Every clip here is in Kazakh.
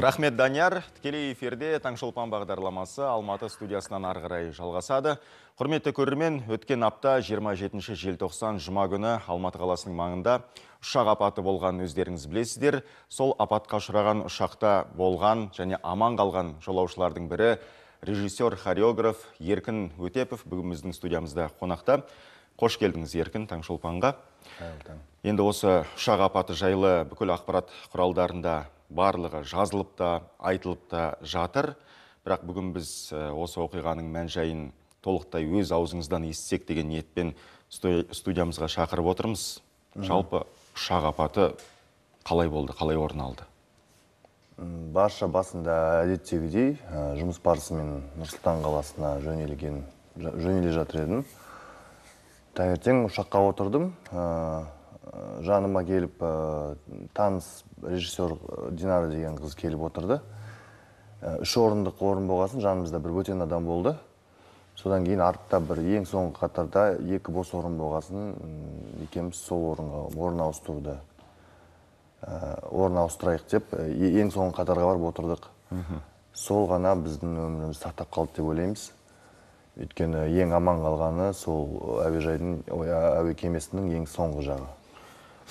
Рахмет Данияр, тікелей эфирде Таңшолпан бағдарламасы Алматы студиясынан арғырай жалғасады. Құрметті көрермен, өткен апта 27-ші желтоқсан жұма күні Алматы қаласының маңында ұшақ апаты болған өздеріңіз білесіздер. Сол апатқа ұшыраған ұшақта болған және аман қалған жолаушылардың бірі режиссер, хореограф Еркін Өтепов бүгіміздің біздің студиямызда қонақта. Қош келдіңіз Еркін Таңшолпанға. Енді осы ұшақ апаты жайлы бүкіл ақпарат құралдарында барлығы жазылып та айтылып та жатыр бірақ бүгін біз э, осы оқиғаның мән жайын толықтай өз аузыңыздан естісек деген ниетпен студиямызға шақырып отырмыз жалпы ұшақ апаты қалай болды қалай орын алды барша басында әдеттегідей э, жұмыс барысымен нұрсұлтан қаласына жөнелген жөнеле жатыр едім таңертең ұшаққа отырдым э, Э, жаныма келіп ә, таныс режиссер э, динара деген қыз келіп отырды үш орындық орын болғасын жанымызда бір бөтен адам болды содан кейін артта бір ең соңғы қатарда екі бос орын болғасын екеуміз сол орынға орын ауыстырды ә, орын ауыстырайық деп ең соңғы қатарға барып отырдық сол ғана біздің өміріміз сақтап қалды деп ойлаймыз өйткені ең аман қалғаны сол әуежайдың әуе кемесінің ең соңғы жағы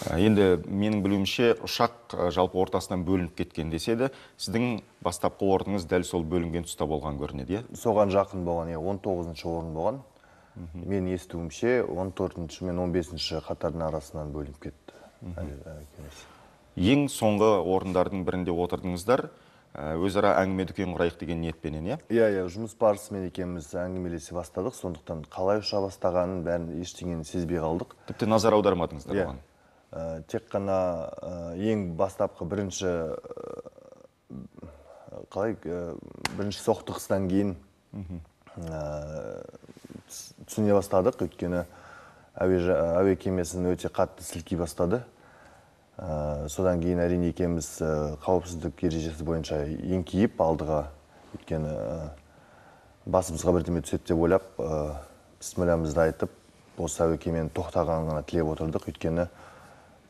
Ә, енді менің білуімше ұшақ ә, жалпы ортасынан бөлініп кеткен деседі сіздің бастапқы орныңыз дәл сол бөлінген тұста болған көрінеді иә соған жақын болған иә он тоғызыншы орын болған мен естуімше 14-ші мен 15 шы қатардың арасынан бөлініп кетті ә, ең соңғы орындардың бірінде отырдыңыздар өзара әңгіме дүкен құрайық деген ниетпенен иә иә иә жұмыс барысымен екеуміз әңгімелесе бастадық сондықтан қалай ұша бастағанын бәрін ештеңені сезбей қалдық тіпті назар аудармадыңыздар иә. оған Э, тек қана э, ең бастапқы бірінші э, қалай бірінші соқтығыстан кейін түсіне бастадық өйткені әуе, әуе кемесін өте қатты сілки бастады ә, содан кейін әрине екеуміз қауіпсіздік ережесі бойынша еңкейіп алдыға өйткені ә, басымызға бірдеме түседі деп ойлап ә, айтып осы әуе кеменің тоқтағанына тілеп отырдық өйткені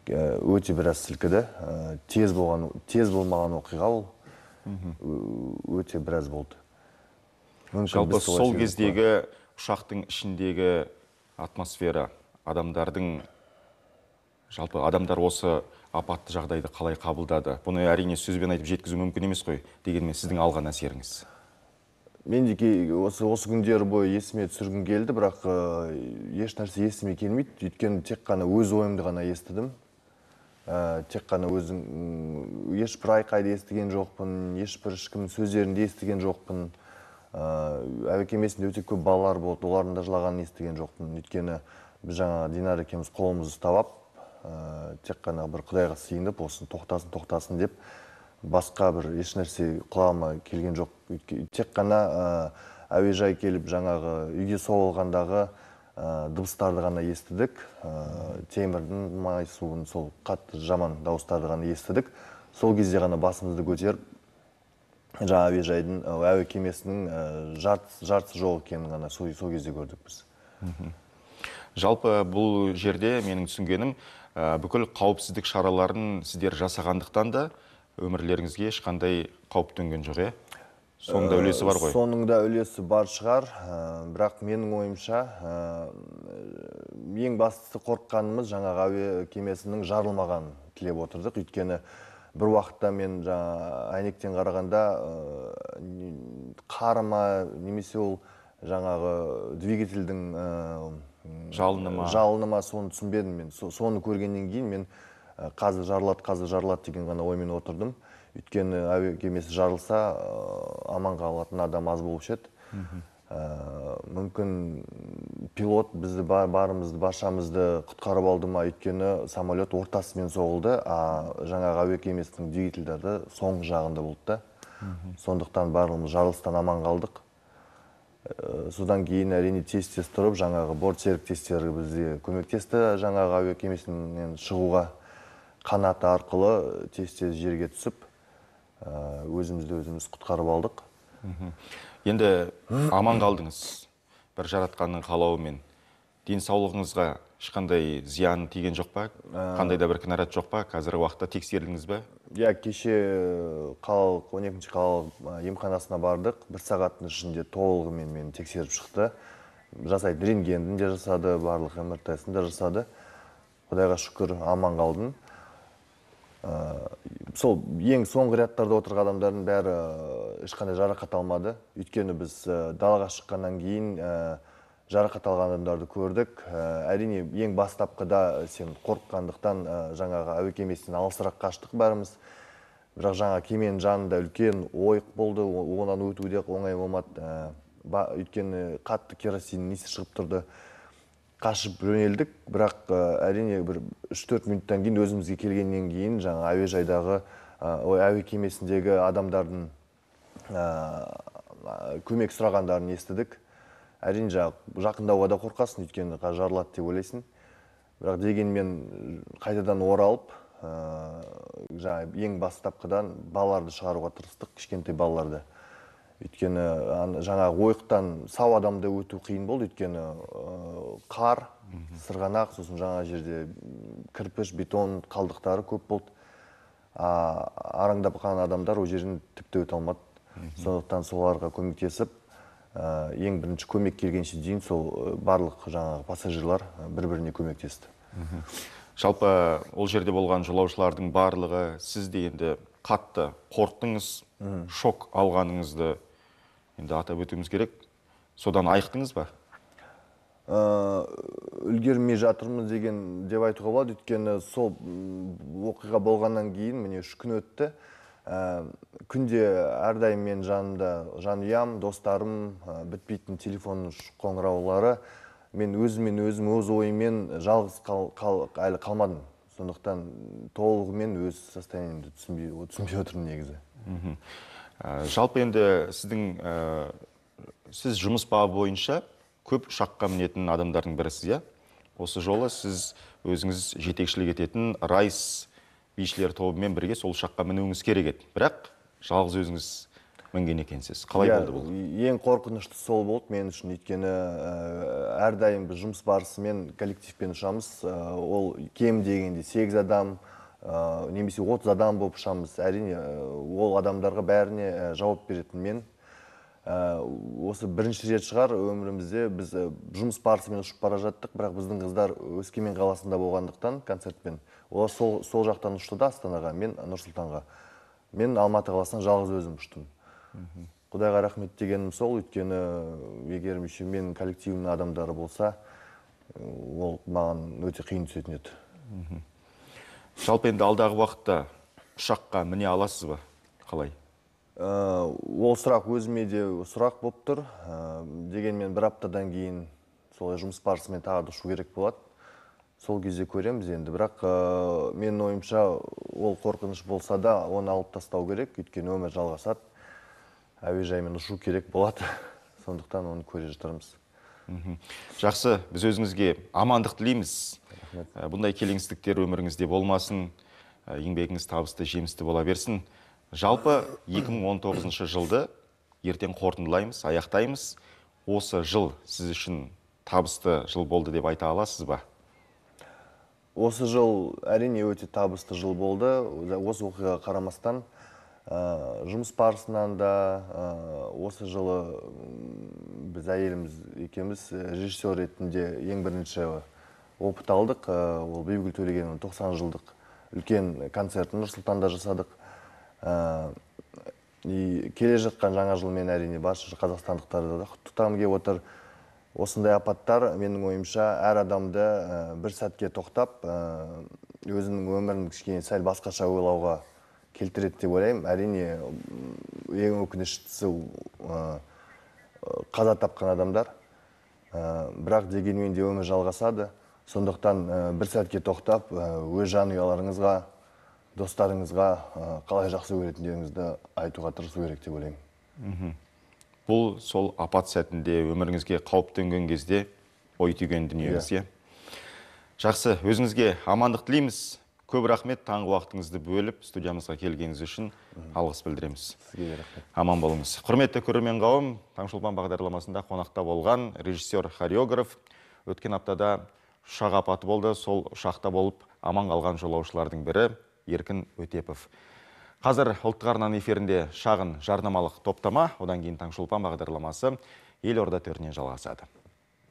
Э, өте біраз сілкіді э, тез болған тез болмаған оқиға ол э, өте біраз болды жалпы сол кездегі ұшақтың ішіндегі атмосфера адамдардың жалпы адамдар осы апатты жағдайды қалай қабылдады бұны әрине сөзбен айтып жеткізу мүмкін емес қой дегенмен сіздің алған әсеріңіз мен осы осы күндер бойы есіме түсіргім келді бірақ еш нәрсе есіме келмейді өйткені тек қана өз ойымды ғана естідім ә, тек қана өзім ешбір айқайды естіген жоқпын ешбір ешкімнің сөздерін де естіген жоқпын ыыы э, әуе өте көп балалар болды олардың да жылағанын естіген жоқпын өйткені біз жаңа динара екеуміз қолымызды ұстап ә, тек қана бір құдайға сыйынып осын тоқтасын тоқтасын деп басқа бір ешнәрсе құлағыма келген жоқ тек қана ә, әуежай келіп жаңағы үйге соғылғандағы ә, дыбыстарды ғана естідік ә, темірдің май суын сол қатты жаман дауыстарды ғана естідік сол кезде ғана басымызды көтеріп жаңа әуежайдың әуе кемесінің ә, жартысы жарты жоқ екенін ғана сол, сол кезде көрдік біз жалпы бұл жерде менің түсінгенім бүкіл қауіпсіздік шараларын сіздер жасағандықтан да өмірлеріңізге ешқандай қауіп төнген жоқ иә соның да үлесі бар ғой э, соның да үлесі бар шығар э, бірақ менің ойымша э, ең бастысы қорыққанымыз жаңағы әуе кемесінің жарылмағанын тілеп отырдық өйткені бір уақытта мен жаңа әйнектен қарағанда қарыма, немесе ол жаңағы двигательдің жалыны ма жалыны соны түсінбедім мен соны көргеннен кейін мен қазір жарылат, қазір жарылады деген ғана оймен отырдым өйткені әуе кемесі жарылса э, аман қалатын адам аз болушы еді ә, э, мүмкін пилот бізді барымызды баршамызды құтқарып алды ма өйткені самолет ортасымен соғылды а жаңағы әуе кемесінің двигательдері соңғы жағында болды да сондықтан барлығымыз жарылыстан аман қалдық ә, э, содан кейін әрине тез тез тұрып жаңағы борт серіктестері бізге көмектесті жаңағы әуе кемесінен шығуға қанаты арқылы тез тез жерге түсіп Э, өзімізді өзіміз құтқарып алдық енді аман қалдыңыз бір жаратқанның қалауымен денсаулығыңызға ешқандай зияны тиген жоқ па э, қандай да бір кінәрат жоқ па қазіргі уақытта тексерілдіңіз бе иә кеше э, қалалық он екінші қалалық емханасына бардық бір сағаттың ішінде толығымен мені тексеріп шықты жасайды рентгенін де жасады барлық мрт сын да жасады құдайға шүкір аман қалдым сол ең соңғы рядтарда отырған адамдардың бәрі э, ешқандай жарақат алмады өйткені біз э, далаға шыққаннан кейін э, жарақат алған адамдарды көрдік әрине ең бастапқыда сен қорыққандықтан жаңағы әуе кемесінен алысырақ қаштық бәріміз бірақ жаңа кеменің жанында үлкен ойық болды одан өту де оңай болмады өйткені қатты керосиннің иісі шығып тұрды қашып жөнелдік бірақ әрине бір үш төрт минуттан кейін өзімізге келгеннен кейін жаңа әуежайдағы ой әуе кемесіндегі адамдардың көмек сұрағандарын естідік әрине жаңағы жақындауға да қорқасың өйткені жарылады деп ойлайсың бірақ дегенмен қайтадан оралып ә, жаңа ең бастапқыдан балаларды шығаруға тырыстық кішкентай балаларды өйткені жаңағы ойықтан сау адамды өту қиын болды өйткені қар сырғанақ сосын жаңа жерде кірпіш бетон қалдықтары көп болды а, араңдап қалған адамдар ол жерін тіпті өте алмады сондықтан соларға көмектесіп ә, ең бірінші көмек келгенше дейін сол барлық жаңағы пассажирлар бір біріне көмектесті жалпы ол жерде болған жолаушылардың барлығы сіз де енді қатты қорықтыңыз шок алғаныңызды енді атап өтуіміз керек содан айықтыңыз ба ә, үлгермей жатырмыз деген деп айтуға болады өйткені сол оқиға болғаннан кейін міне үш күн өтті ә, күнде әрдайым мен жанымда жанұям достарым ә, бітпейтін телефон қоңыраулары мен өзіммен өзім өз ойыммен жалғыз қал, қал, әлі қалмадым сондықтан толығымен өз состояниемді түсінбей, түсінбей отырмын негізі Э, жалпы енді э, сіздің ә, сіз жұмыс бабы бойынша көп ұшаққа мінетін адамдардың бірісіз иә осы жолы сіз өзіңіз жетекшілік ететін райс бишілер тобымен бірге сол ұшаққа мінуіңіз керек еді бірақ жалғыз өзіңіз мінген екенсіз қалай yeah, иә, болды бұл ең қорқынышты сол болды мен үшін өйткені әрдайым біз жұмыс барысымен коллективпен ұшамыз ол кем дегенде сегіз адам ә, немесе 30 адам болып шығамыз әрине э, ол адамдарға бәріне э, жауап беретін мен ә, осы бірінші рет шығар өмірімізде біз жұмыс барысымен ұшып бара жаттық бірақ біздің қыздар өскемен қаласында болғандықтан концертпен олар сол, сол жақтан ұшты да астанаға мен нұр мен алматы қаласынан жалғыз өзім ұштым құдайға рахмет дегенім сол өйткені егер еще менің коллективімнің адамдары болса ол маған өте қиын түсетін еді жалпы енді алдағы уақытта ұшаққа міне аласыз ба қалай э, ол сұрақ өзіме де сұрақ болып тұр э, дегенмен бір аптадан кейін солай жұмыс барысымен тағы да ұшу керек болады сол кезде көреміз енді бірақ э, мен ойымша ол қорқыныш болса да оны алып тастау керек өйткені өмір жалғасады әуежаймен ұшу керек болады сондықтан оны көре жатырмыз жақсы біз өзіңізге амандық тілейміз ә, бұндай келеңсіздіктер өміріңізде болмасын ә, еңбегіңіз табысты жемісті бола берсін жалпы 2019 жылды ертең қорытындылаймыз аяқтаймыз осы жыл сіз үшін табысты жыл болды деп айта аласыз ба осы жыл әрине өте табысты жыл болды осы оқиғаға қарамастан Э, жұмыс барысынан да э, осы жылы біз әйеліміз екеуміз э, режиссер ретінде ең бірінші опыт алдық ол бибігүл төлегенованың тоқсан жылдық үлкен концертін нұр сұлтанда жасадық и келе жатқан жаңа жылмен әрине барша қазақстандықтарды да құттықтағым келіп отыр осындай апаттар менің ойымша әр адамды бір сәтке тоқтап өзінің өмірін кішкене сәл басқаша ойлауға келтіреді деп ойлаймын әрине ең өкініштісі қаза тапқан адамдар бірақ дегенмен де өмір жалғасады сондықтан бір сәтке тоқтап өз жанұяларыңызға достарыңызға қалай жақсы көретіндеріңізді айтуға тырысу керек деп ойлаймын бұл сол апат сәтінде өміріңізге қауіп төнген кезде ой түйген дүниеңіз иә, иә? жақсы өзіңізге амандық тілейміз көп рахмет таңғы уақытыңызды бөліп студиямызға келгеніңіз үшін алғыс білдіреміз сізге рахмет аман болыңыз құрметті көрермен қауым таңшолпан бағдарламасында қонақта болған режиссер хореограф өткен аптада ұшақ апаты болды сол ұшақта болып аман қалған жолаушылардың бірі еркін өтепов қазір ұлттық арнаның эфирінде шағын жарнамалық топтама одан кейін таңшолпан бағдарламасы елорда төрінен жалғасады